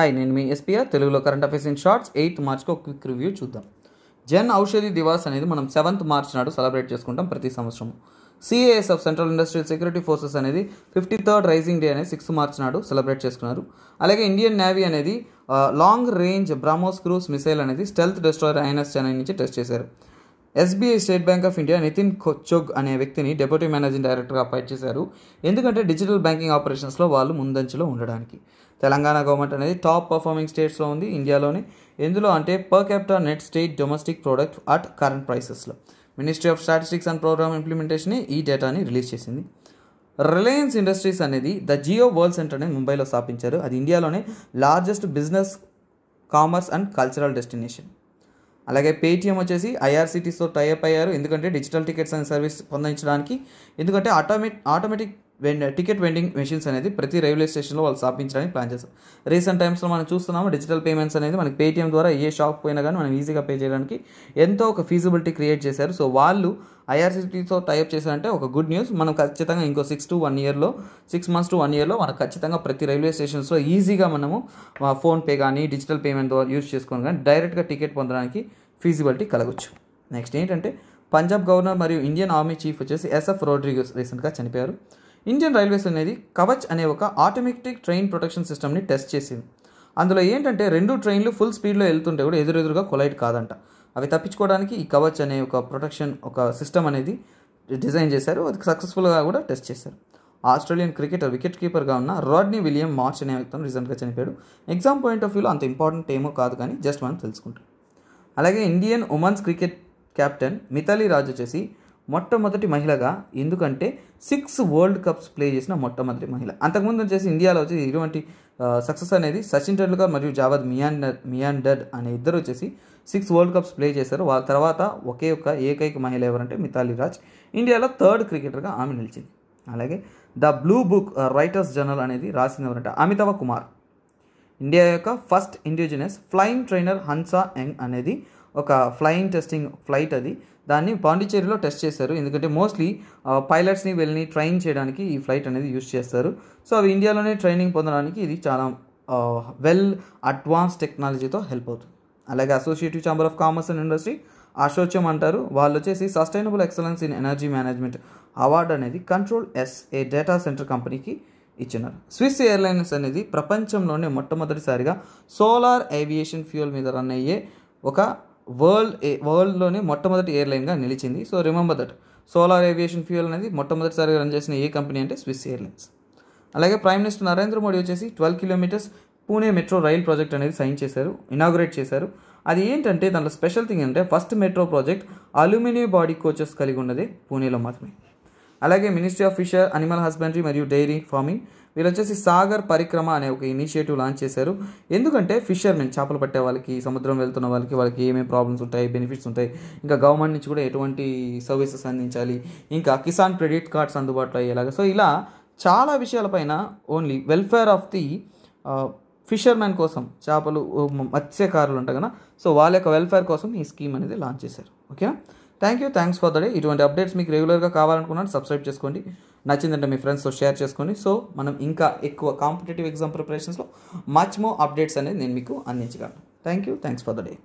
hi నేను మీ SPR తెలుగులో current affairs in shorts eighth మార్చ్కి ఒక క్విక్ రివ్యూ చూద్దాం జన్ ఔషధి దివాస్ అనేది మనం సెవెంత్ మార్చ్ నాడు సెలబ్రేట్ చేసుకుంటాం ప్రతి సంవత్సరం CAS of central industrial security forces అనేది ఫిఫ్టీ థర్డ్ రైజింగ్ డే అనేది సిక్స్త్ మార్చ్ నాడు సెలబ్రేట్ చేసుకున్నారు అలాగే ఇండియన్ నేవీ అనేది long range BrahMos cruise missile అనేది స్టెల్త్ డెస్ట్రాయర్ ఐఎన్ఎస్ చెన్నై నుంచి టెస్ట్ చేశారు SBI state bank of India Nitin కొచ్చోగ్ అనే వ్యక్తిని డెప్యూటీ మేనేజింగ్ డైరెక్టర్గా అపాయింట్ చేశారు ఎందుకంటే డిజిటల్ బ్యాంకింగ్ ఆపరేషన్స్లో వాళ్ళు ముందంచులో ఉండడానికి తెలంగాణ గవర్నమెంట్ అనేది టాప్ పర్ఫార్మింగ్ స్టేట్స్లో ఉంది ఇండియాలోని ఎందులో అంటే per capital net state domestic product at current ప్రైసెస్లో ministry of statistics and programme implementation ఈ డేటాని రిలీజ్ చేసింది రిలయన్స్ ఇండస్ట్రీస్ అనేది ద జియో వరల్డ్ సెంటర్ అనేది ముంబైలో స్థాపించారు అది ఇండియాలోనే largest business commerce and cultural destination అలాగే పేటీఎం వచ్చేసి ఐఆర్సిటీస్తో టైఅప్ అయ్యారు ఎందుకంటే డిజిటల్ టికెట్స్ అనే సర్వీస్ పొందించడానికి ఎందుకంటే automate automatic vend ticket vending machines అనేది ప్రతి రైల్వే స్టేషన్లో వాళ్ళు స్థాపించడానికి ప్లాన్ చేస్తారు రీసెంట్ టైమ్స్లో మనం చూస్తున్నాము డిజిటల్ పేమెంట్స్ అనేది మనకి పేటీఎం ద్వారా ఏ షాప్ పోయినా కానీ మనం ఈజీగా పే చేయడానికి ఎంతో ఒక ఫీజిబిలిటీ క్రియేట్ చేశారు సో వాళ్ళు ఐఆర్సిటీతో టైప్ చేశారంటే ఒక గుడ్ న్యూస్ మనం ఖచ్చితంగా ఇంకో సిక్స్ టు వన్ ఇయర్లో సిక్స్ మంత్స్ టు వన్ ఇయర్లో మనం ఖచ్చితంగా ప్రతి రైల్వే స్టేషన్స్లో ఈజీగా మనము ఫోన్పే కానీ డిజిటల్ పేమెంట్ ద్వారా యూజ్ చేసుకొని కానీ డైరెక్ట్గా టికెట్ పొందడానికి ఫీజిబిలిటీ కలగచ్చు నెక్స్ట్ ఏంటంటే పంజాబ్ గవర్నర్ మరియు ఇండియన్ ఆర్మీ చీఫ్ వచ్చేసి ఎస్ఎఫ్ రోడ్రిగస్ రీసెంట్గా చనిపోయారు ఇండియన్ రైల్వేస్ అనేది కవచ్ అనే ఒక ఆటోమేటిక్ ట్రైన్ ప్రొటెక్షన్ సిస్టమ్ని టెస్ట్ చేసింది అందులో ఏంటంటే రెండు ట్రైన్లు ఫుల్ స్పీడ్లో వెళ్తుంటే కూడా ఎదురెదురుగా కొలైట్ కాదంట అవి తప్పించుకోవడానికి ఈ కవచ్ అనే ఒక ప్రొటెక్షన్ ఒక సిస్టమ్ అనేది డిజైన్ చేశారు అది సక్సెస్ఫుల్గా కూడా టెస్ట్ చేశారు ఆస్ట్రేలియన్ క్రికెటర్ వికెట్ కీపర్గా ఉన్న రాడ్నీ విలియం మార్చ్ అనే వ్యక్తం రీసెంట్గా చనిపోయాడు ఎగ్జామ్ పాయింట్ ఆఫ్ వ్యూలో అంత ఇంపార్టెంట్ ఏమో కాదు కానీ జస్ట్ మనం తెలుసుకుంటాం అలాగే Indian women's cricket captain Mithali Raj వచ్చేసి మొట్టమొదటి మహిళగా ఎందుకంటే సిక్స్ వరల్డ్ కప్స్ ప్లే చేసిన మొట్టమొదటి మహిళ అంతకుముందు వచ్చేసి ఇండియాలో వచ్చి ఇటువంటి సక్సెస్ అనేది సచిన్ టెండూల్కర్ మరియు జావద్ మియాండర్ మియాండర్ అనే ఇద్దరు వచ్చేసి సిక్స్ వరల్డ్ కప్స్ ప్లే చేశారు వాళ్ళ తర్వాత ఒకే ఒక్క ఏకైక మహిళ ఎవరంటే మిథాలీ రాజ్ ఇండియాలో థర్డ్ క్రికెటర్గా ఆమె నిలిచింది అలాగే the blue book writer's journal అనేది రాసింది ఎవరంటే అమితవ కుమార్ ఇండియా యొక్క first indigenous flying trainer Hansa యంగ్ అనేది ఒక ఫ్లయింగ్ టెస్టింగ్ ఫ్లైట్ అది దాన్ని పాండిచేరిలో టెస్ట్ చేశారు ఎందుకంటే మోస్ట్లీ పైలట్స్ని వెళ్ళి ట్రైన్ చేయడానికి ఈ ఫ్లైట్ అనేది యూజ్ చేస్తారు సో అవి ఇండియాలోనే ట్రైనింగ్ పొందడానికి ఇది చాలా వెల్ అడ్వాన్స్ టెక్నాలజీతో హెల్ప్ అవుతుంది అలాగే associative chamber of commerce and industry ASSOCHAM అంటారు వాళ్ళు వచ్చేసి sustainable excellence in energy management award అనేది control S A data centre కంపెనీకి ఇచ్చినారు స్విస్ ఎయిర్లైన్స్ అనేది ప్రపంచంలోనే మొట్టమొదటిసారిగా సోలార్ ఏవియేషన్ ఫ్యూయల్ మీద రన్ అయ్యే ఒక వరల్డ్ వరల్డ్లోనే మొట్టమొదటి ఎయిర్లైన్గా నిలిచింది so remember that solar aviation fuel అనేది మొట్టమొదటిసారిగా రన్ చేసిన ఏ కంపెనీ అంటే స్విస్ ఎయిర్లైన్స్ అలాగే ప్రైమ్ మినిస్టర్ నరేంద్ర మోడీ వచ్చేసి twelve kilometres Pune metro rail project అనేది సైన్ చేశారు ఇనాగ్రేట్ చేశారు అది ఏంటంటే దాంట్లో స్పెషల్ థింగ్ అంటే first metro project aluminium body coaches కలిగి ఉన్నది పూణేలో మాత్రమే అలాగే ministry of fisher animal husbandry మరియు డైరీ ఫార్మింగ్ వీళ్ళు వచ్చేసి సాగర్ పరిక్రమ అనే ఒక ఇనిషియేటివ్ లాంచ్ చేశారు ఎందుకంటే ఫిషర్మెన్ చేపలు పట్టే వాళ్ళకి సముద్రం వెళ్తున్న వాళ్ళకి వాళ్ళకి ఏమేమి ప్రాబ్లమ్స్ ఉంటాయి బెనిఫిట్స్ ఉంటాయి ఇంకా గవర్నమెంట్ నుంచి కూడా ఎటువంటి సర్వీసెస్ అందించాలి ఇంకా కిసాన్ క్రెడిట్ కార్డ్స్ అందుబాటులో అయ్యేలాగా సో ఇలా చాలా విషయాలపైన only welfare of the fishermen కోసం చేపలు మత్స్యకారులు ఉంటాయి కదా సో వాళ్ళ యొక్క వెల్ఫేర్ కోసం ఈ స్కీమ్ అనేది లాంచ్ చేశారు ఓకేనా thank you thanks for the day day ఇటువంటి అప్డేట్స్ మీకు రెగ్యులర్గా కావాలనుకున్నాను సబ్స్క్రైబ్ చేసుకోండి నచ్చిందంటే మీ ఫ్రెండ్స్తో షేర్ చేసుకోండి సో మనం ఇంకా ఎక్కువ కాంపిటేటివ్ ఎగ్జామ్ ప్రిపరేషన్స్లో మచ్ మో అప్డేట్స్ అనేది నేను మీకు అందించగలను thank you thanks for the day